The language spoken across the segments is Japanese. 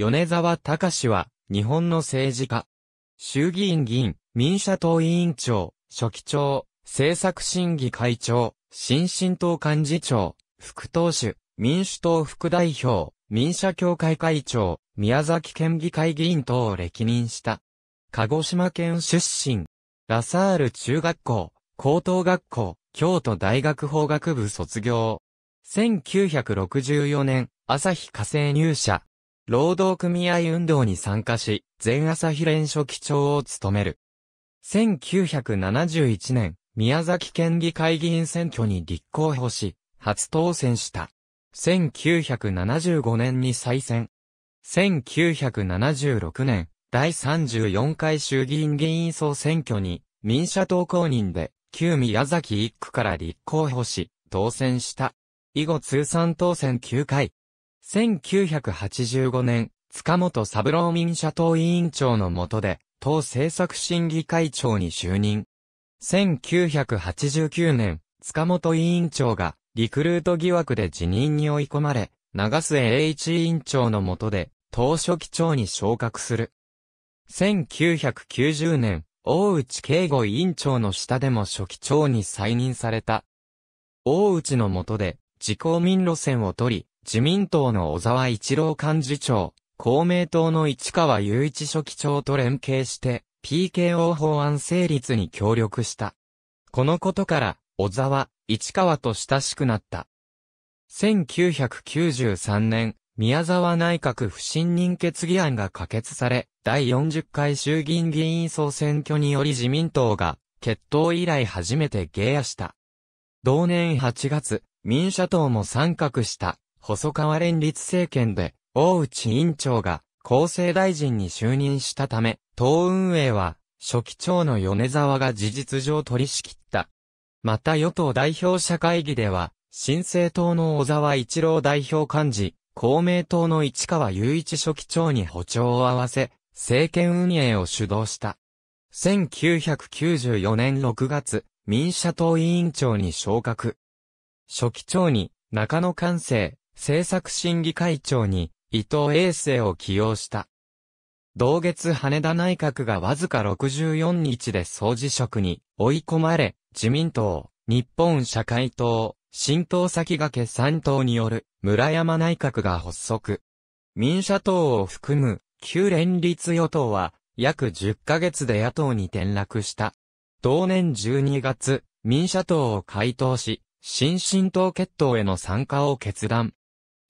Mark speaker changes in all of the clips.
Speaker 1: 米沢隆は、日本の政治家。衆議院議員、民社党委員長、書記長、政策審議会長、新進党幹事長、副党首、民主党副代表、民社協会会長、宮崎県議会議員等を歴任した。鹿児島県出身。ラサール中学校、高等学校、京都大学法学部卒業。1964年、朝日火星入社。労働組合運動に参加し、全朝日連書記長を務める。1971年、宮崎県議会議員選挙に立候補し、初当選した。1975年に再選。1976年、第34回衆議院議員総選挙に、民社党公認で、旧宮崎1区から立候補し、当選した。以後通算当選9回。1985年、塚本三郎民社党委員長の下で、党政策審議会長に就任。1989年、塚本委員長が、リクルート疑惑で辞任に追い込まれ、長瀬栄一委員長の下で、党書記長に昇格する。1990年、大内敬吾委員長の下でも書記長に再任された。大内の下で、自公民路線を取り、自民党の小沢一郎幹事長、公明党の市川雄一書記長と連携して、PKO 法案成立に協力した。このことから、小沢、市川と親しくなった。1993年、宮沢内閣不信任決議案が可決され、第40回衆議院議員総選挙により自民党が、決闘以来初めて下野した。同年8月、民社党も参画した細川連立政権で、大内委員長が厚生大臣に就任したため、党運営は、初期長の米沢が事実上取り仕切った。また与党代表者会議では、新政党の小沢一郎代表幹事、公明党の市川雄一初期長に補調を合わせ、政権運営を主導した。1994年6月、民社党委員長に昇格。初期長に中野寛生、政策審議会長に伊藤英生を起用した。同月羽田内閣がわずか64日で総辞職に追い込まれ、自民党、日本社会党、新党先駆け3党による村山内閣が発足。民社党を含む旧連立与党は約10ヶ月で野党に転落した。同年12月、民社党を解党し、新進党決闘への参加を決断。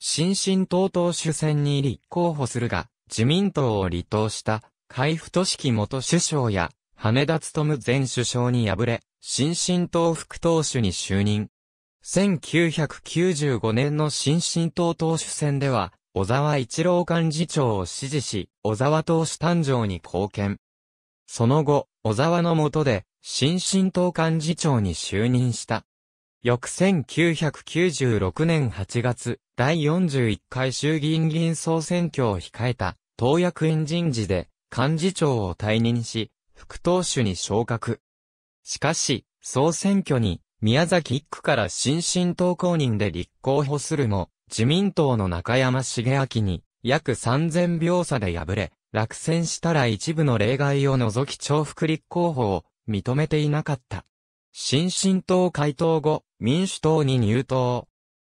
Speaker 1: 新進党党首選に立候補するが、自民党を離党した、海部俊樹元首相や、羽田勤前首相に敗れ、新進党副党首に就任。1995年の新進党党首選では、小沢一郎幹事長を支持し、小沢党首誕生に貢献。その後、小沢の下で、新進党幹事長に就任した。翌1996年8月、第41回衆議院議員総選挙を控えた、党役員人事で、幹事長を退任し、副党首に昇格。しかし、総選挙に、宮崎一区から新進党公認で立候補するも、自民党の中山茂明に、約3000票差で敗れ、落選したら一部の例外を除き重複立候補を認めていなかった。新進党解党後、民主党に入党。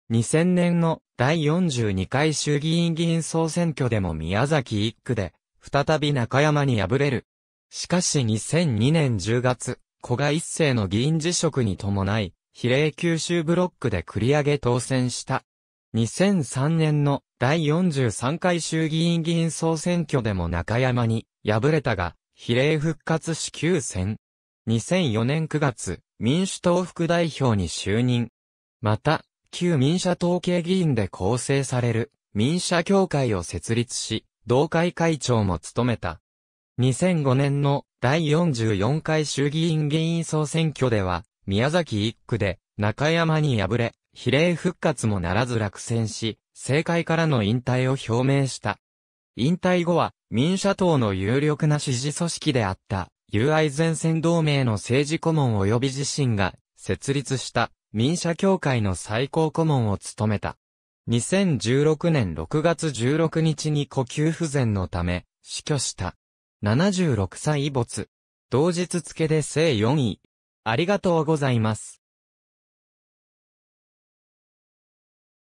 Speaker 1: 2000年の第42回衆議院議員総選挙でも宮崎一区で、再び中山に敗れる。しかし2002年10月、小賀一世の議員辞職に伴い、比例九州ブロックで繰り上げ当選した。2003年の第43回衆議院議員総選挙でも中山に敗れたが、比例復活し休戦。2004年9月、民主党副代表に就任。また、旧民社党系議員で構成される民社協会を設立し、同会会長も務めた。2005年の第44回衆議院議員総選挙では、宮崎一区で中山に敗れ、比例復活もならず落選し、政界からの引退を表明した。引退後は、民社党の有力な支持組織であった、友愛前線同盟の政治顧問及び自身が設立した民社協会の最高顧問を務めた。2016年6月16日に呼吸不全のため死去した。76歳没。同日付で生4位。ありがとうございます。